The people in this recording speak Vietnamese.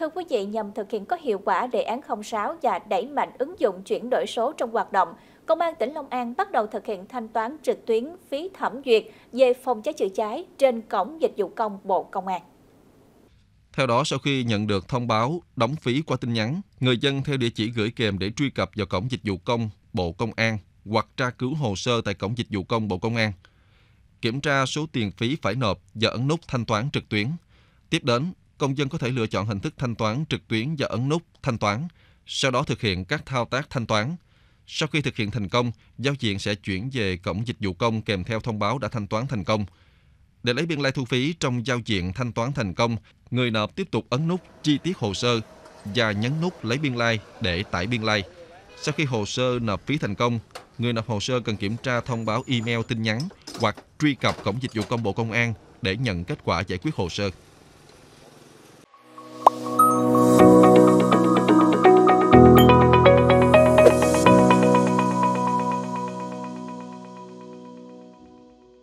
Thưa quý vị, nhằm thực hiện có hiệu quả đề án 06 và đẩy mạnh ứng dụng chuyển đổi số trong hoạt động, Công an tỉnh Long An bắt đầu thực hiện thanh toán trực tuyến phí thẩm duyệt về phòng cháy chữa cháy trên cổng dịch vụ công Bộ Công an. Theo đó, sau khi nhận được thông báo đóng phí qua tin nhắn, người dân theo địa chỉ gửi kèm để truy cập vào cổng dịch vụ công Bộ Công an hoặc tra cứu hồ sơ tại cổng dịch vụ công Bộ Công an. Kiểm tra số tiền phí phải nộp và ấn nút thanh toán trực tuyến. Tiếp đến, công dân có thể lựa chọn hình thức thanh toán trực tuyến và ấn nút thanh toán, sau đó thực hiện các thao tác thanh toán. Sau khi thực hiện thành công, giao diện sẽ chuyển về cổng dịch vụ công kèm theo thông báo đã thanh toán thành công. Để lấy biên lai thu phí trong giao diện thanh toán thành công, người nộp tiếp tục ấn nút chi tiết hồ sơ và nhấn nút lấy biên lai để tải biên lai. Sau khi hồ sơ nộp phí thành công, người nộp hồ sơ cần kiểm tra thông báo email tin nhắn hoặc truy cập cổng dịch vụ công bộ công an để nhận kết quả giải quyết hồ sơ.